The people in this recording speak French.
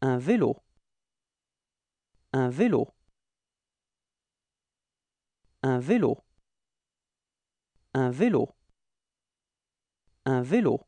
Un vélo. Un vélo. Un vélo. Un vélo. Un vélo.